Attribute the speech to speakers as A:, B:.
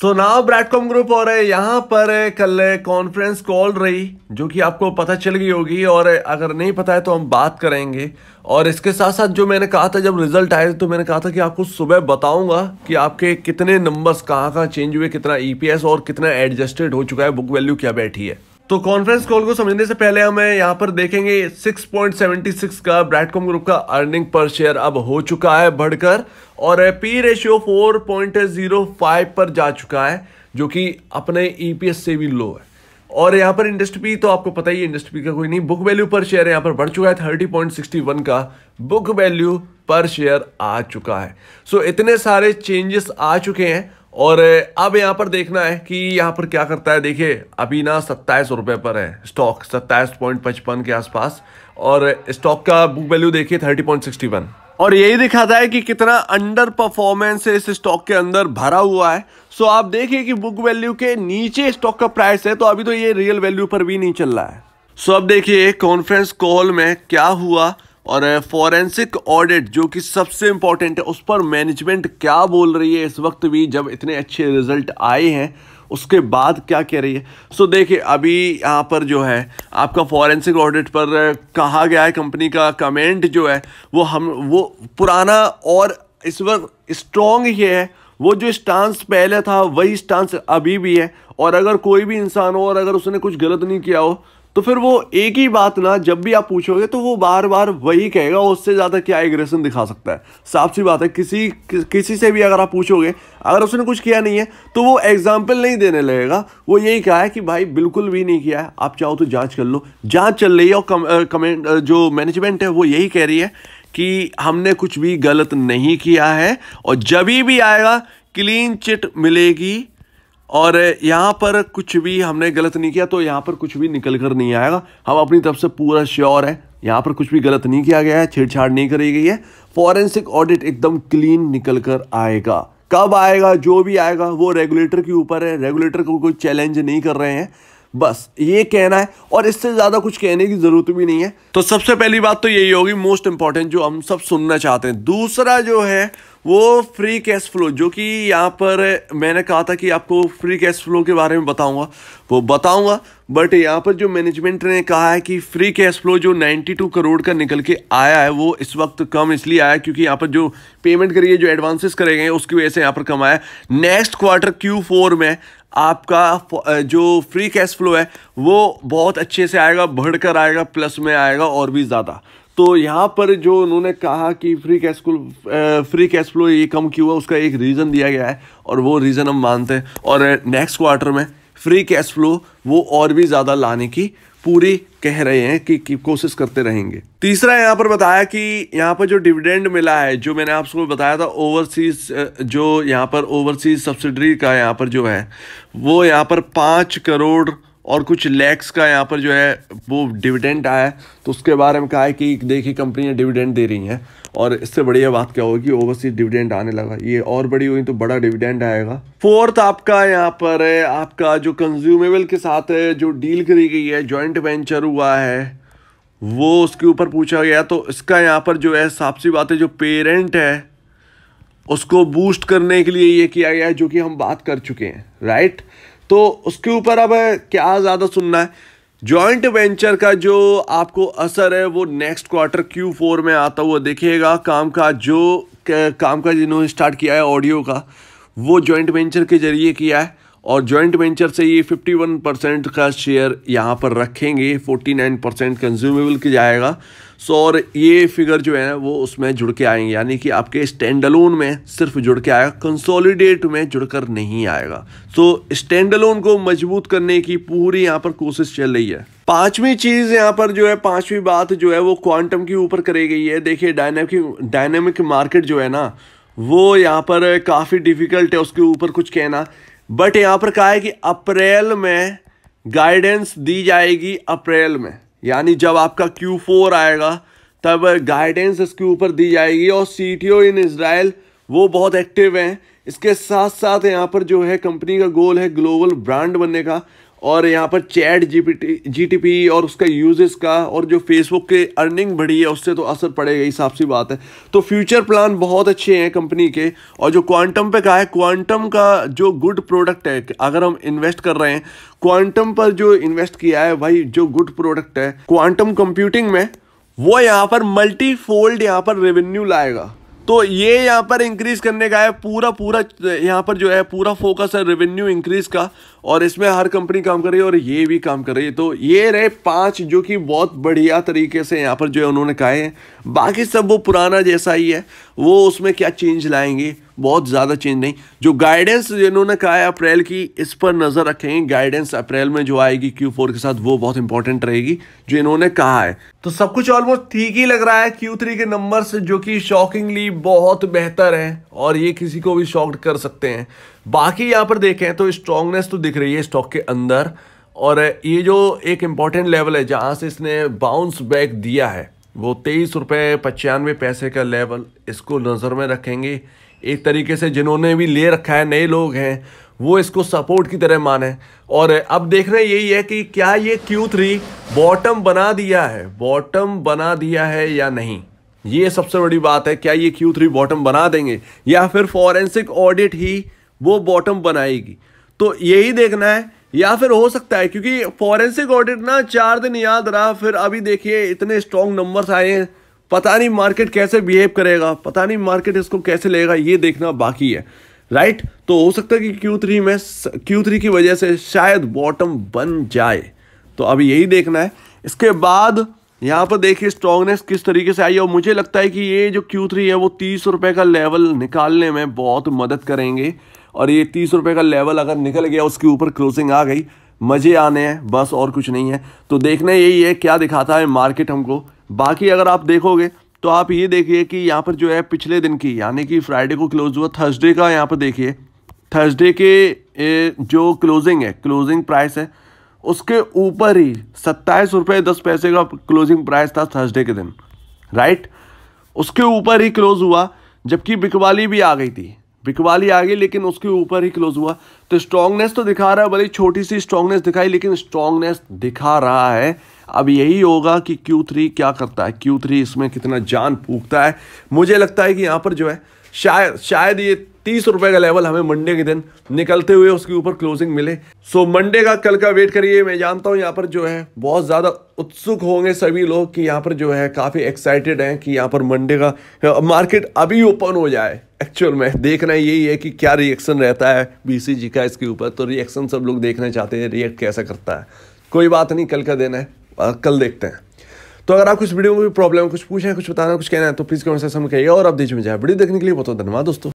A: So now ब्रैडकॉम group और यहाँ पर कल कॉन्फ्रेंस कॉल रही जो कि आपको पता चल गई होगी और अगर नहीं पता है तो हम बात करेंगे और इसके साथ साथ जो मैंने कहा था जब रिजल्ट आए तो मैंने कहा था कि आपको सुबह बताऊंगा कि आपके कितने नंबर्स कहाँ कहाँ चेंज हुए कितना ईपीएस e और कितना एडजस्टेड हो चुका है बुक वैल्यू क्या बैठी है तो कॉन्फ्रेंस कॉल को समझने से पहले हमें यहाँ पर देखेंगे 6.76 का ब्रैडकॉम ग्रुप का अर्निंग पर शेयर अब हो चुका है बढ़कर और पी रेशियो 4.05 पर जा चुका है जो कि अपने ईपीएस e से भी लो है और यहाँ पर इंडस्ट्री तो आपको पता ही इंडस्ट्री का कोई नहीं बुक वैल्यू पर शेयर यहाँ पर बढ़ चुका है थर्टी पॉइंट सिक्सटी वन का बुक वैल्यू पर शेयर आ चुका है सो so, इतने सारे चेंजेस आ चुके हैं और अब यहाँ पर देखना है कि यहाँ पर क्या करता है देखिए अभी ना सत्ताईस रुपये पर है स्टॉक सत्ताईस पॉइंट पचपन के आसपास और स्टॉक का बुक वैल्यू देखिए थर्टी पॉइंट सिक्सटी वन और यही दिखाता है कि कितना अंडर परफॉर्मेंस इस स्टॉक के अंदर भरा हुआ है सो आप देखिए कि बुक वैल्यू के नीचे स्टॉक का प्राइस है तो अभी तो ये रियल वैल्यू पर भी नहीं चल रहा है सो अब देखिए कॉन्फ्रेंस कॉल में क्या हुआ और फॉरेंसिक ऑडिट जो कि सबसे इम्पॉर्टेंट है उस पर मैनेजमेंट क्या बोल रही है इस वक्त भी जब इतने अच्छे रिजल्ट आए हैं उसके बाद क्या कह रही है सो देखिए अभी यहाँ पर जो है आपका फॉरेंसिक ऑडिट पर कहा गया है कंपनी का कमेंट जो है वो हम वो पुराना और इस वक्त स्ट्रॉन्ग ही है वो जो स्टांस पहले था वही स्टांस अभी भी है और अगर कोई भी इंसान हो और अगर उसने कुछ गलत नहीं किया हो तो फिर वो एक ही बात ना जब भी आप पूछोगे तो वो बार बार वही कहेगा उससे ज़्यादा क्या एग्रेशन दिखा सकता है साफ सी बात है किसी कि, किसी से भी अगर आप पूछोगे अगर उसने कुछ किया नहीं है तो वो एग्जाम्पल नहीं देने लगेगा वो यही कहा है कि भाई बिल्कुल भी नहीं किया है आप चाहो तो जाँच कर लो जाँच चल रही है और कम, कमेंट जो मैनेजमेंट है वो यही कह रही है कि हमने कुछ भी गलत नहीं किया है और जब भी आएगा क्लीन चिट मिलेगी और यहाँ पर कुछ भी हमने गलत नहीं किया तो यहाँ पर कुछ भी निकल कर नहीं आएगा हम अपनी तरफ से पूरा श्योर है यहाँ पर कुछ भी गलत नहीं किया गया है छेड़छाड़ नहीं करी गई है फॉरेंसिक ऑडिट एकदम क्लीन निकल कर आएगा कब आएगा जो भी आएगा वो रेगुलेटर के ऊपर है रेगुलेटर को कोई चैलेंज नहीं कर रहे हैं बस ये कहना है और इससे ज़्यादा कुछ कहने की ज़रूरत भी नहीं है तो सबसे पहली बात तो यही होगी मोस्ट इंपॉर्टेंट जो हम सब सुनना चाहते हैं दूसरा जो है वो फ्री कैश फ्लो जो कि यहाँ पर मैंने कहा था कि आपको फ्री कैश फ्लो के बारे में बताऊंगा वो बताऊंगा बट यहाँ पर जो मैनेजमेंट ने कहा है कि फ्री कैश फ्लो जो 92 करोड़ का निकल के आया है वो इस वक्त कम इसलिए आया क्योंकि यहाँ पर जो पेमेंट करिए जो एडवांसेस करे गए उसकी वजह से यहाँ पर कम आया नेक्स्ट क्वार्टर क्यू फोर में आपका जो फ्री कैश फ्लो है वो बहुत अच्छे से आएगा बढ़ आएगा प्लस में आएगा और भी ज़्यादा तो यहाँ पर जो उन्होंने कहा कि free cash flow free cash flow ये कम क्यों हुआ उसका एक रीज़न दिया गया है और वो रीज़न हम मानते हैं और नेक्स्ट क्वार्टर में फ्री कैश फ्लो वो और भी ज़्यादा लाने की पूरी कह रहे हैं कि, कि कोशिश करते रहेंगे तीसरा यहाँ पर बताया कि यहाँ पर जो डिविडेंड मिला है जो मैंने आपको बताया था ओवरसीज जो यहाँ पर ओवरसीज सब्सिडरी का यहाँ पर जो है वो यहाँ पर पाँच करोड़ और कुछ लैक्स का यहाँ पर जो है वो डिविडेंड आया है तो उसके बारे में कहा है कि देखिए कंपनियाँ डिविडेंड दे रही हैं और इससे बढ़िया बात क्या होगी ओवरसीज डिविडेंड आने लगा ये और बड़ी हुई तो बड़ा डिविडेंड आएगा फोर्थ आपका यहाँ पर है आपका जो कंज्यूमेबल के साथ है जो डील करी गई है जॉइंट वेंचर हुआ है वो उसके ऊपर पूछा गया तो इसका यहाँ पर जो है साफ सी बात है जो पेरेंट है उसको बूस्ट करने के लिए ये किया गया है जो कि हम बात कर चुके हैं राइट right? तो उसके ऊपर अब क्या ज़्यादा सुनना है जॉइंट वेंचर का जो आपको असर है वो नेक्स्ट क्वार्टर क्यू फोर में आता हुआ देखिएगा काम का जो काम का जिन्होंने स्टार्ट किया है ऑडियो का वो जॉइंट वेंचर के जरिए किया है और जॉइंट वेंचर से ये 51 परसेंट का शेयर यहाँ पर रखेंगे 49 परसेंट कंज्यूमेबल की जाएगा सो और ये फिगर जो है वो उसमें जुड़ के आएंगे यानी कि आपके स्टैंडलोन में सिर्फ जुड़ के आएगा कंसोलिडेट में जुड़कर नहीं आएगा सो स्टैंडलोन को मजबूत करने की पूरी यहाँ पर कोशिश चल रही है पांचवी चीज यहाँ पर जो है पांचवी बात जो है वो क्वांटम के ऊपर करी गई है देखिए डायनामिक डायनेमिक मार्केट जो है ना वो यहाँ पर काफ़ी डिफिकल्ट है उसके ऊपर कुछ कहना बट यहाँ पर कहा है कि अप्रैल में गाइडेंस दी जाएगी अप्रैल में यानी जब आपका क्यू फोर आएगा तब गाइडेंस इसके ऊपर दी जाएगी और C T O in Israel वो बहुत एक्टिव हैं इसके साथ साथ यहाँ पर जो है कंपनी का गोल है ग्लोबल ब्रांड बनने का और यहाँ पर चैट जीपीटी पी और उसका यूजेस का और जो फेसबुक के अर्निंग बढ़ी है उससे तो असर पड़ेगा ही साफ सी बात है तो फ्यूचर प्लान बहुत अच्छे हैं कंपनी के और जो क्वांटम पे कहा है क्वांटम का जो गुड प्रोडक्ट है अगर हम इन्वेस्ट कर रहे हैं क्वांटम पर जो इन्वेस्ट किया है भाई जो गुड प्रोडक्ट है क्वांटम कंप्यूटिंग में वो यहाँ पर मल्टी फोल्ड यहाँ पर रेवेन्यू लाएगा तो ये यहाँ पर इंक्रीज करने का है पूरा पूरा यहाँ पर जो है पूरा फोकस है रेवेन्यू इंक्रीज का और इसमें हर कंपनी काम कर रही है और ये भी काम कर रही है तो ये रहे पांच जो कि बहुत बढ़िया तरीके से यहाँ पर जो है उन्होंने कहा है बाकी सब वो पुराना जैसा ही है वो उसमें क्या चेंज लाएंगे बहुत ज़्यादा चेंज नहीं जो गाइडेंस जिन्होंने कहा है अप्रैल की इस पर नज़र रखेंगे गाइडेंस अप्रैल में जो आएगी क्यू फोर के साथ वो बहुत इंपॉर्टेंट रहेगी जो इन्होंने कहा है तो सब कुछ ऑलमोस्ट ठीक ही लग रहा है क्यू थ्री के नंबर्स जो कि शॉकिंगली बहुत बेहतर हैं और ये किसी को भी शॉक कर सकते हैं बाकी यहाँ पर देखें तो स्ट्रांगनेस तो दिख रही है स्टॉक के अंदर और ये जो एक इम्पॉर्टेंट लेवल है जहाँ से इसने बाउंस बैक दिया है वो तेईस रुपये पचानवे पैसे का लेवल इसको नज़र में रखेंगे एक तरीके से जिन्होंने भी ले रखा है नए लोग हैं वो इसको सपोर्ट की तरह माने और अब देखना यही है कि क्या ये क्यू थ्री बॉटम बना दिया है बॉटम बना दिया है या नहीं ये सबसे बड़ी बात है क्या ये क्यू थ्री बॉटम बना देंगे या फिर फॉरेंसिक ऑडिट ही वो बॉटम बनाएगी तो यही देखना है या फिर हो सकता है क्योंकि फॉरेंसिक ऑडिट ना चार दिन याद रहा फिर अभी देखिए इतने स्ट्रॉन्ग नंबर्स आए हैं पता नहीं मार्केट कैसे बिहेव करेगा पता नहीं मार्केट इसको कैसे लेगा ये देखना बाकी है राइट तो हो सकता है कि क्यू थ्री में क्यू थ्री की वजह से शायद बॉटम बन जाए तो अब यही देखना है इसके बाद यहाँ पर देखिए स्ट्रांगनेस किस तरीके से आई है और मुझे लगता है कि ये जो Q3 है वो तीस रुपये का लेवल निकालने में बहुत मदद करेंगे और ये तीस रुपये का लेवल अगर निकल गया उसके ऊपर क्लोजिंग आ गई मज़े आने हैं बस और कुछ नहीं है तो देखना यही है क्या दिखाता है मार्केट हमको बाकी अगर आप देखोगे तो आप ये देखिए कि यहाँ पर जो है पिछले दिन की यानी कि फ्राइडे को क्लोज हुआ थर्सडे का यहाँ पर देखिए थर्सडे के जो क्लोजिंग है क्लोजिंग प्राइस है उसके ऊपर ही सत्ताईस रुपये दस पैसे का क्लोजिंग प्राइस था थर्सडे के दिन राइट उसके ऊपर ही क्लोज हुआ जबकि बिकवाली भी आ गई थी बिकवाली आ गई लेकिन उसके ऊपर ही क्लोज हुआ तो स्ट्रांगनेस तो दिखा रहा है भले छोटी सी स्ट्रांगनेस दिखाई लेकिन स्ट्रांगनेस दिखा रहा है अब यही होगा कि Q3 क्या करता है Q3 इसमें कितना जान फूकता है मुझे लगता है कि यहाँ पर जो है शायद शायद ये तीस रुपए का लेवल हमें मंडे के दिन निकलते हुए उसके ऊपर क्लोजिंग मिले सो so, मंडे का कल का वेट करिए मैं जानता हूं यहाँ पर जो है बहुत ज़्यादा उत्सुक होंगे सभी लोग कि यहाँ पर जो है काफ़ी एक्साइटेड हैं कि यहाँ पर मंडे का मार्केट अभी ओपन हो जाए एक्चुअल में देखना यही है कि क्या रिएक्शन रहता है बी का इसके ऊपर तो रिएक्शन सब लोग देखना चाहते हैं रिएक्ट कैसा करता है कोई बात नहीं कल का दिन है कल देखते हैं तो अगर आप कुछ वीडियो में भी प्रॉब्लम कुछ पूछें है कुछ बताना कुछ कहना है तो प्लीज़ कमेंट सेक्शन में कहिए और आप दीजिए में जाए वीडियो देखने के लिए बहुत बहुत धन्यवाद दोस्तों